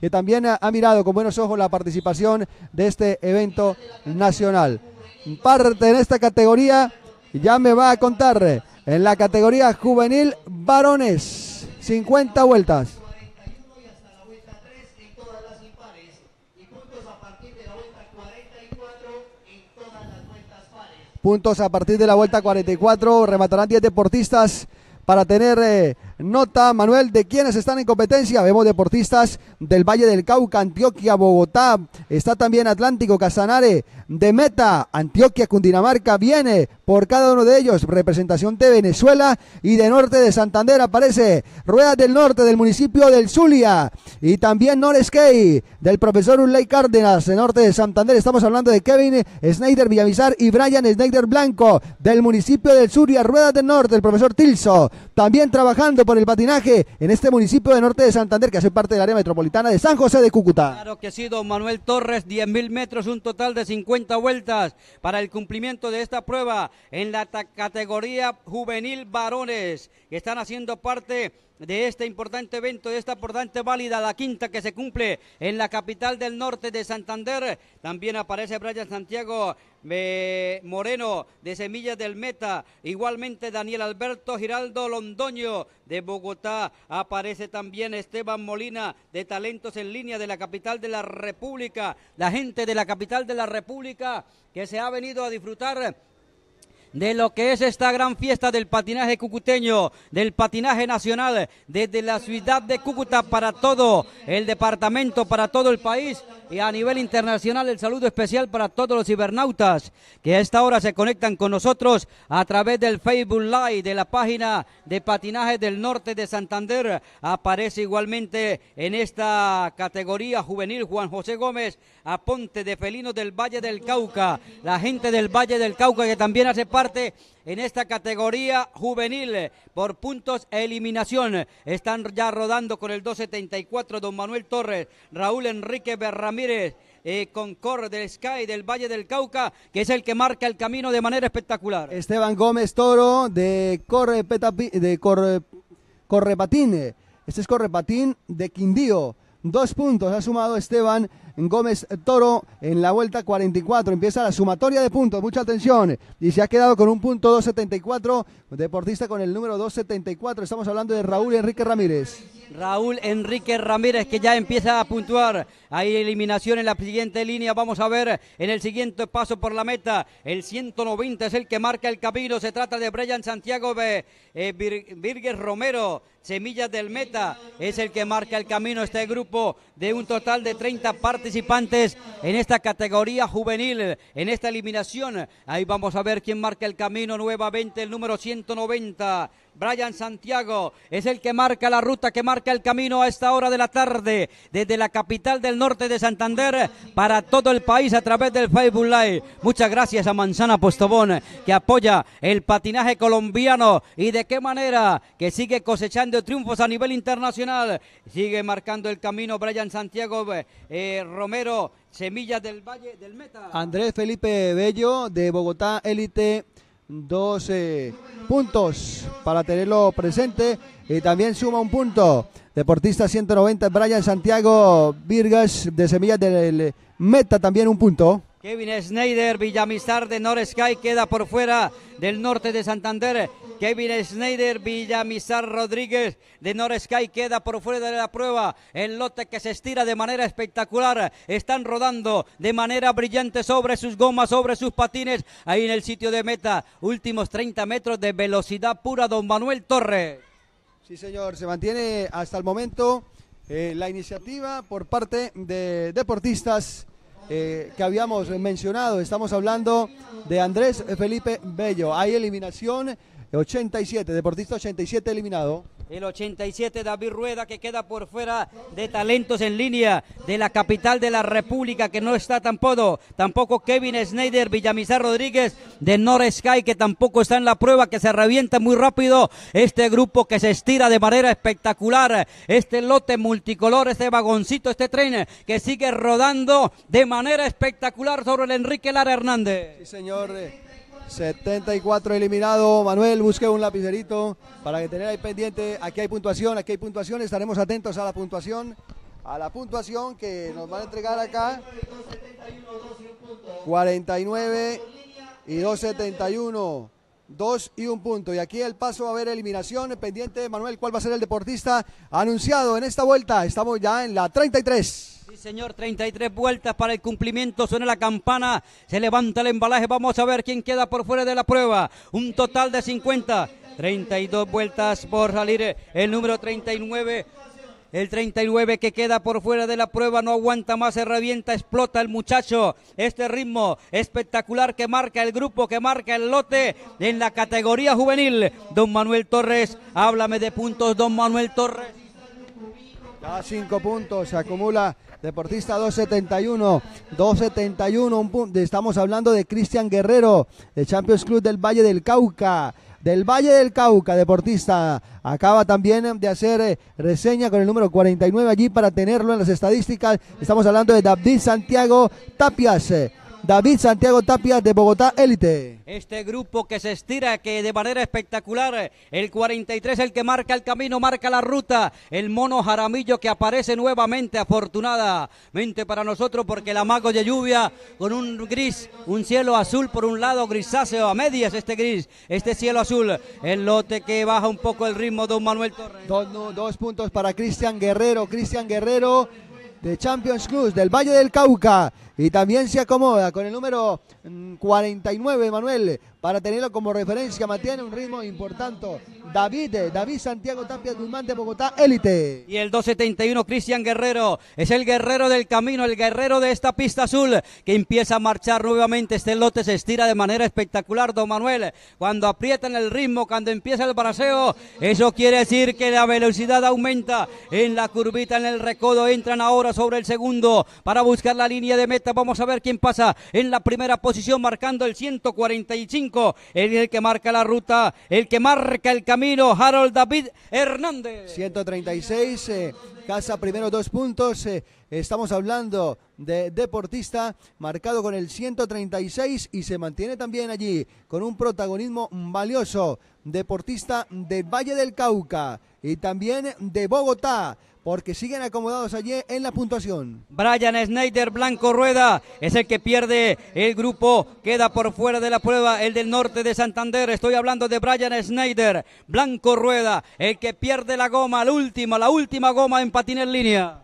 que también ha, mirado con buenos ojos la participación de este evento nacional. Parte en esta categoría, ya me va a contar, en la categoría juvenil varones, 50 vueltas. puntos a partir de la vuelta 44. Rematarán 10 deportistas para tener eh, nota, Manuel, de quienes están en competencia. Vemos deportistas del Valle del Cauca, Antioquia, Bogotá, está también Atlántico, Casanare, de Meta, Antioquia, Cundinamarca, viene por cada uno de ellos, representación de Venezuela y de Norte de Santander aparece Rueda del Norte del municipio del Zulia y también Noreskey del profesor Ulay Cárdenas de Norte de Santander. Estamos hablando de Kevin Snyder Villamizar y Brian Snyder Blanco del municipio del Zulia, Ruedas del Norte, el profesor Tilso también trabajando por el patinaje en este municipio de Norte de Santander, que hace parte del área metropolitana de San José de Cúcuta. Claro que sí, don Manuel Torres, 10.000 metros, un total de 50 vueltas para el cumplimiento de esta prueba en la categoría juvenil varones, que están haciendo parte de este importante evento, de esta importante válida, la quinta que se cumple en la capital del norte de Santander. También aparece Brian Santiago eh, Moreno de Semillas del Meta, igualmente Daniel Alberto Giraldo Londoño de Bogotá, aparece también Esteban Molina de Talentos en Línea de la capital de la República, la gente de la capital de la República que se ha venido a disfrutar de lo que es esta gran fiesta del patinaje cucuteño, del patinaje nacional, desde la ciudad de Cúcuta para todo el departamento, para todo el país y a nivel internacional el saludo especial para todos los cibernautas que a esta hora se conectan con nosotros a través del Facebook Live de la página de patinaje del norte de Santander. Aparece igualmente en esta categoría juvenil Juan José Gómez, a ponte de Felinos del Valle del Cauca, la gente del Valle del Cauca que también hace parte en esta categoría juvenil por puntos e eliminación. Están ya rodando con el 274 don Manuel Torres, Raúl Enrique Berramírez. Eh, con Corre del Sky del Valle del Cauca, que es el que marca el camino de manera espectacular. Esteban Gómez Toro de Corre, de Corre, este es Correpatín de Quindío. Dos puntos ha sumado Esteban Gómez Toro en la vuelta 44. Empieza la sumatoria de puntos, mucha atención. Y se ha quedado con un punto 274. Deportista con el número 274. Estamos hablando de Raúl Enrique Ramírez. Raúl Enrique Ramírez que ya empieza a puntuar. Hay eliminación en la siguiente línea. Vamos a ver en el siguiente paso por la meta. El 190 es el que marca el camino. Se trata de Brian Santiago de eh, Virgues Romero. Semillas del Meta es el que marca el camino este grupo de un total de 30 participantes en esta categoría juvenil, en esta eliminación. Ahí vamos a ver quién marca el camino nuevamente, el número 190. Brian Santiago es el que marca la ruta, que marca el camino a esta hora de la tarde desde la capital del norte de Santander para todo el país a través del Facebook Live. Muchas gracias a Manzana Postobón que apoya el patinaje colombiano y de qué manera que sigue cosechando triunfos a nivel internacional. Sigue marcando el camino Brian Santiago eh, Romero, Semillas del Valle del Meta. Andrés Felipe Bello de Bogotá Élite. 12 puntos para tenerlo presente y también suma un punto. Deportista 190, Brian Santiago Virgas de Semillas del Meta también un punto. Kevin Schneider, Villamizar de Sky queda por fuera del norte de Santander. Kevin Schneider, Villamizar Rodríguez de Sky queda por fuera de la prueba. El lote que se estira de manera espectacular. Están rodando de manera brillante sobre sus gomas, sobre sus patines. Ahí en el sitio de meta. Últimos 30 metros de velocidad pura, don Manuel Torre. Sí, señor. Se mantiene hasta el momento eh, la iniciativa por parte de deportistas eh, que habíamos mencionado. Estamos hablando de Andrés Felipe Bello. Hay eliminación 87, deportista 87 eliminado. El 87 David Rueda que queda por fuera de talentos en línea de la capital de la República que no está tampoco. Tampoco Kevin Snyder, Villamizar Rodríguez de North Sky que tampoco está en la prueba, que se revienta muy rápido. Este grupo que se estira de manera espectacular. Este lote multicolor, este vagoncito, este tren que sigue rodando de manera espectacular sobre el Enrique Lara Hernández. Sí, señor. Eh, 74 eliminado. Manuel, busque un lapicerito para que tener ahí pendiente. Aquí hay puntuación, aquí hay puntuación. Estaremos atentos a la puntuación. A la puntuación que nos van a entregar acá. 49 y 271 dos y un punto. Y aquí el paso va a ver eliminación pendiente. Manuel, ¿cuál va a ser el deportista anunciado en esta vuelta? Estamos ya en la 33. Sí, señor, 33 vueltas para el cumplimiento. Suena la campana, se levanta el embalaje. Vamos a ver quién queda por fuera de la prueba. Un total de 50. 32 vueltas por salir el número 39. El 39 que queda por fuera de la prueba no aguanta más, se revienta, explota el muchacho. Este ritmo espectacular que marca el grupo, que marca el lote en la categoría juvenil. Don Manuel Torres, háblame de puntos, don Manuel Torres. Ya cinco puntos se acumula Deportista 271, 271, un estamos hablando de Cristian Guerrero, de Champions Club del Valle del Cauca del Valle del Cauca, deportista. Acaba también de hacer eh, reseña con el número 49 allí para tenerlo en las estadísticas. Estamos hablando de David Santiago Tapias. Eh, David Santiago Tapia de Bogotá Élite. Este grupo que se estira, que de manera espectacular, el 43 el que marca el camino, marca la ruta, el mono Jaramillo que aparece nuevamente, afortunadamente para nosotros, porque el amago de lluvia con un gris, un cielo azul por un lado, grisáceo a medias este gris, este cielo azul, el lote que baja un poco el ritmo, don Manuel Torres. Dos, puntos para Cristian Guerrero, Cristian Guerrero de Champions Club del Valle del Cauca. Y también se acomoda con el número 49, mm, Manuel, para tenerlo como referencia. Mantiene un ritmo importante. David, David Santiago Tapia Guzmán de Bogotá, élite. Y el 271, Cristian Guerrero, es el guerrero del camino, el guerrero de esta pista azul, que empieza a marchar nuevamente. Este lote se estira de manera espectacular, don Manuel. Cuando aprietan el ritmo, cuando empieza el braseo, eso quiere decir que la velocidad aumenta en la curvita, en el recodo. Entran ahora sobre el segundo para buscar la línea de meta Vamos a ver quién pasa en la primera posición, marcando el 145. el que marca la ruta, el que marca el camino, Harold David Hernández. 136, eh, casa primero dos puntos. Eh, Estamos hablando de deportista marcado con el 136 y se mantiene también allí con un protagonismo valioso. Deportista del Valle del Cauca y también de Bogotá porque siguen acomodados allí en la puntuación. Brian Snyder Blanco Rueda es el que pierde el grupo, queda por fuera de la prueba el del norte de Santander. Estoy hablando de Brian Snyder Blanco Rueda, el que pierde la goma, la última, la última goma en patín en línea.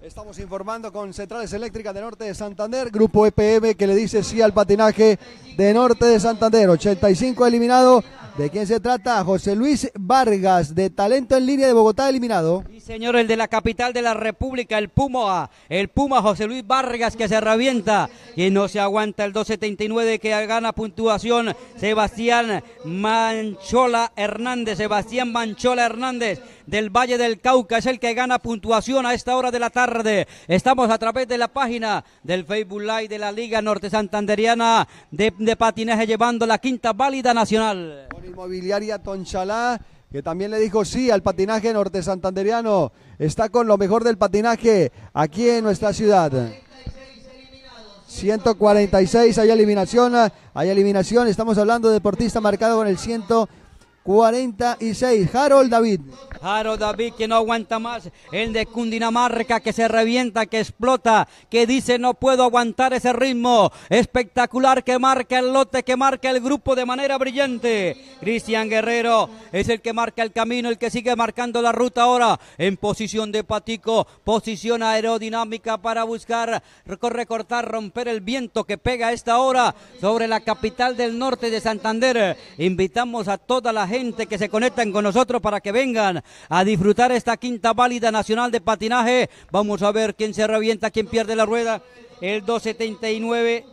Estamos informando con Centrales Eléctricas de Norte de Santander, Grupo EPM que le dice sí al patinaje de Norte de Santander. 85 eliminado. ¿De quién se trata? José Luis Vargas, de Talento en Línea de Bogotá, eliminado señor, el de la capital de la República, el Puma, el Puma José Luis Vargas que se revienta y no se aguanta el 279 que gana puntuación Sebastián Manchola Hernández, Sebastián Manchola Hernández del Valle del Cauca es el que gana puntuación a esta hora de la tarde. Estamos a través de la página del Facebook Live de la Liga Norte Santanderiana de, Patinaje llevando la quinta válida nacional. inmobiliaria Tonchalá que también le dijo sí al patinaje norte santanderiano. Está con lo mejor del patinaje aquí en nuestra ciudad. 146, hay eliminación, hay eliminación. Estamos hablando de deportista marcado con el 146. Harold David. Harold David que no aguanta más. El de Cundinamarca que se revienta, que explota, que dice no puedo aguantar ese ritmo. Espectacular que marca el lote, que marca el grupo de manera brillante. Cristian Guerrero es el que marca el camino, el que sigue marcando la ruta ahora en posición de patico, posición aerodinámica para buscar recortar, romper el viento que pega esta hora sobre la capital del norte de Santander. Invitamos a toda la gente que se conectan con nosotros para que vengan a disfrutar esta quinta válida nacional de patinaje. Vamos a ver quién se revienta, quién pierde la rueda. El 279,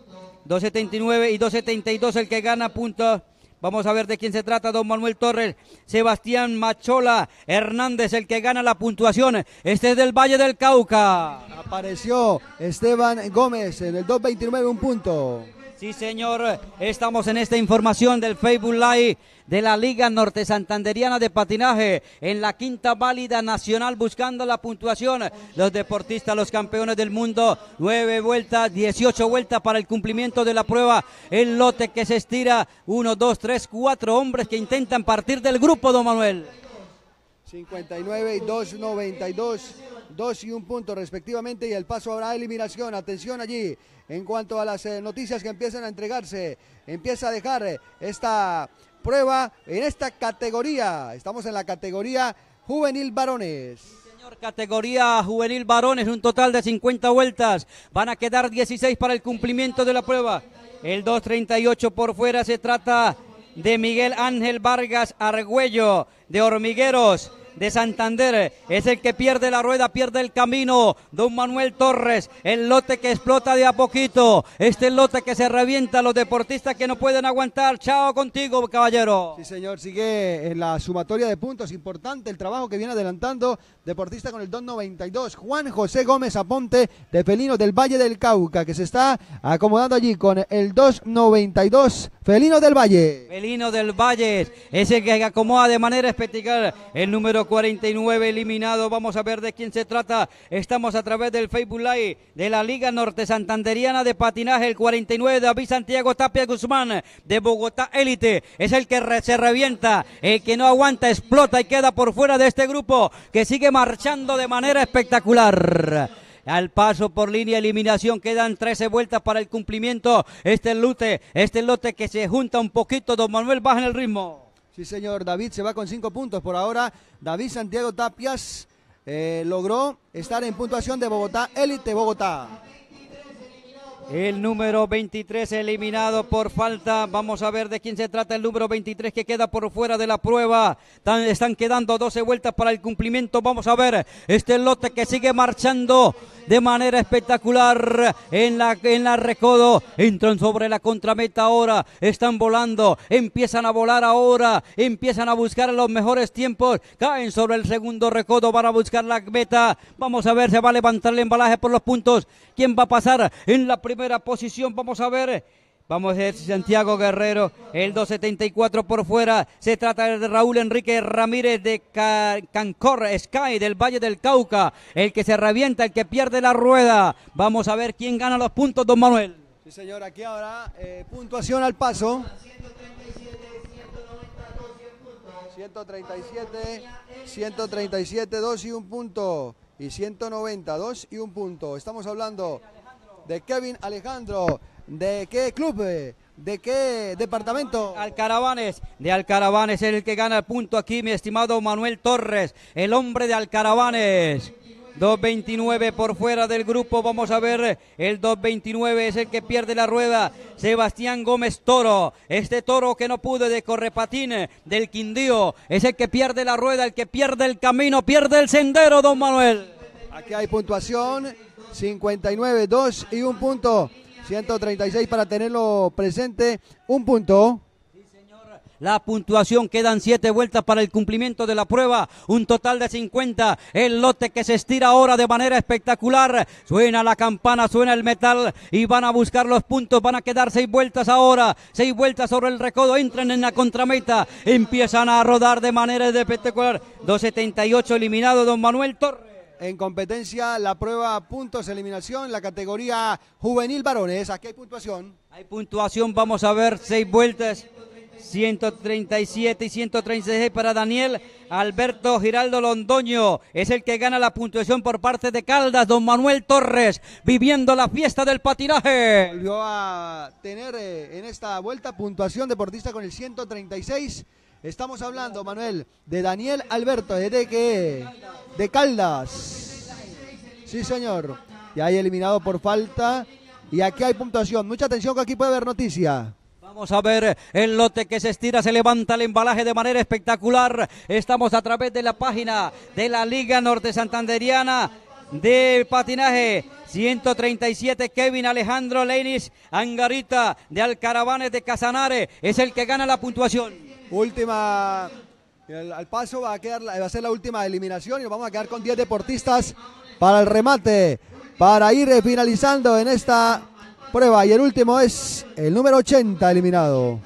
279 y 272 el que gana punto... Vamos a ver de quién se trata, don Manuel Torres, Sebastián Machola, Hernández, el que gana la puntuación. Este es del Valle del Cauca. Apareció Esteban Gómez, en el 2.29, un punto. Sí, señor, estamos en esta información del Facebook Live de la Liga Norte Santanderiana de Patinaje en la quinta válida nacional buscando la puntuación. Los deportistas, los campeones del mundo, nueve vueltas, dieciocho vueltas para el cumplimiento de la prueba. El lote que se estira, uno, dos, tres, cuatro hombres que intentan partir del grupo, don Manuel. 59 y 292, 2 y 1 punto respectivamente y el paso habrá eliminación. Atención allí en cuanto a las eh, noticias que empiezan a entregarse. Empieza a dejar eh, esta prueba en esta categoría. Estamos en la categoría juvenil varones señor, categoría juvenil varones, un total de 50 vueltas. Van a quedar 16 para el cumplimiento de la prueba. El 238 por fuera se trata de Miguel Ángel Vargas Argüello de Hormigueros de Santander. Es el que pierde la rueda, pierde el camino. Don Manuel Torres, el lote que explota de a poquito. Este lote que se revienta, los deportistas que no pueden aguantar. Chao contigo, caballero. Sí, señor, sigue en la sumatoria de puntos. Importante el trabajo que viene adelantando deportista con el 292, Juan José Gómez Aponte de Felino del Valle del Cauca, que se está acomodando allí con el 292. Felino del Valle. Felino del Valle es el que acomoda de manera espectacular el número 49 eliminado. Vamos a ver de quién se trata. Estamos a través del Facebook Live de la Liga Norte Santanderiana de Patinaje. El 49 de David Santiago Tapia Guzmán de Bogotá Élite es el que se revienta, el que no aguanta, explota y queda por fuera de este grupo que sigue marchando de manera espectacular al paso por línea eliminación. Quedan 13 vueltas para el cumplimiento. Este lote, este lote que se junta un poquito. Don Manuel, baja en el ritmo. Sí, señor. David se va con 5 puntos por ahora. David Santiago Tapias eh, logró estar en puntuación de Bogotá, élite Bogotá. El número 23 eliminado por falta. Vamos a ver de quién se trata el número 23 que queda por fuera de la prueba. están quedando 12 vueltas para el cumplimiento. Vamos a ver este lote que sigue marchando de manera espectacular en la, en la recodo. Entran sobre la contrameta ahora. Están volando. Empiezan a volar ahora. Empiezan a buscar los mejores tiempos. Caen sobre el segundo recodo para buscar la meta. Vamos a ver, se va a levantar el embalaje por los puntos. ¿Quién va a pasar en la primera? primera posición. Vamos a ver. Vamos a ver Santiago Guerrero, el 274 por fuera. Se trata de Raúl Enrique Ramírez de Cancor, Sky del Valle del Cauca. El que se revienta, el que pierde la rueda. Vamos a ver quién gana los puntos, don Manuel. Sí, señor, aquí ahora eh, puntuación al paso. 137, 137, 2 y un punto. Y 192 y un punto. Estamos hablando de Kevin Alejandro. ¿De qué club? ¿De qué departamento? Alcaravanes, de Alcaravanes es el que gana el punto aquí, mi estimado Manuel Torres, el hombre de Alcaravanes. 2.29 por fuera del grupo. Vamos a ver, el 2.29 es el que pierde la rueda. Sebastián Gómez Toro, este toro que no pude de Correpatín, del Quindío, es el que pierde la rueda, el que pierde el camino, pierde el sendero, don Manuel. Aquí hay puntuación 59, 2 y un punto. 136 para tenerlo presente, un punto. La puntuación, quedan siete vueltas para el cumplimiento de la prueba, un total de 50. El lote que se estira ahora de manera espectacular. Suena la campana, suena el metal y van a buscar los puntos. Van a quedar seis vueltas ahora, seis vueltas sobre el recodo. Entran en la contrameta, empiezan a rodar de manera espectacular. 2.78 eliminado, don Manuel Torres en competencia la prueba puntos eliminación, la categoría juvenil varones. Aquí hay puntuación. Hay puntuación, vamos a ver, seis vueltas. 137 y 136 para Daniel Alberto Giraldo Londoño. Es el que gana la puntuación por parte de Caldas. Don Manuel Torres viviendo la fiesta del patinaje. Volvió a tener eh, en esta vuelta puntuación deportista con el 136 Estamos hablando, Manuel, de Daniel Alberto, de de Caldas. Sí, señor. Ya hay eliminado por falta. Y aquí hay puntuación. Mucha atención que aquí puede haber noticia. Vamos a ver el lote que se estira, se levanta el embalaje de manera espectacular. Estamos a través de la página de la Liga Norte Santanderiana de patinaje. 137 Kevin Alejandro Leinis Angarita de Alcaravanes de Casanare es el que gana la puntuación. Última, al paso va a, quedar, va a ser la última eliminación y vamos a quedar con 10 deportistas para el remate, para ir eh, finalizando en esta prueba. Y el último es el número 80 eliminado.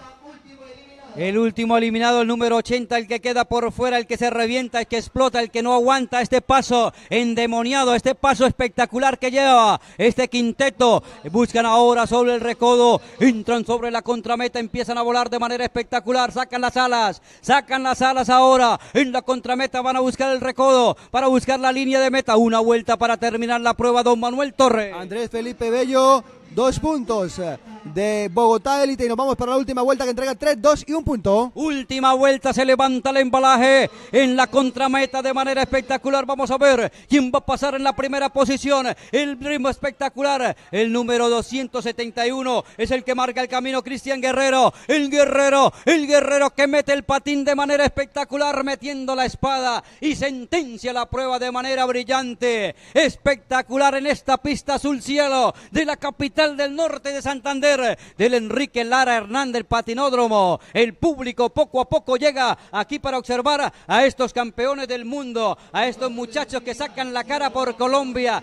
El último eliminado, el número 80, el que queda por fuera, el que se revienta, el que explota, el que no aguanta este paso endemoniado, este paso espectacular que lleva este quinteto. Buscan ahora sobre el recodo, entran sobre la contrameta, empiezan a volar de manera espectacular, sacan las alas, sacan las alas ahora. En la contrameta van a buscar el recodo para buscar la línea de meta. Una vuelta para terminar la prueba, don Manuel Torres. Andrés Felipe Bello Dos puntos eh, de Bogotá Élite y nos vamos para la última vuelta que entrega 3, 2 y un punto. Última vuelta, se levanta el embalaje en la contrameta de manera espectacular. Vamos a ver quién va a pasar en la primera posición. El ritmo espectacular, el número 271 es el que marca el camino Cristian Guerrero. El Guerrero, el Guerrero que mete el patín de manera espectacular metiendo la espada y sentencia la prueba de manera brillante. Espectacular en esta pista azul cielo de la capital del norte de Santander, del Enrique Lara Hernández Patinódromo. El público poco a poco llega aquí para observar a estos campeones del mundo, a estos muchachos que sacan la cara por Colombia.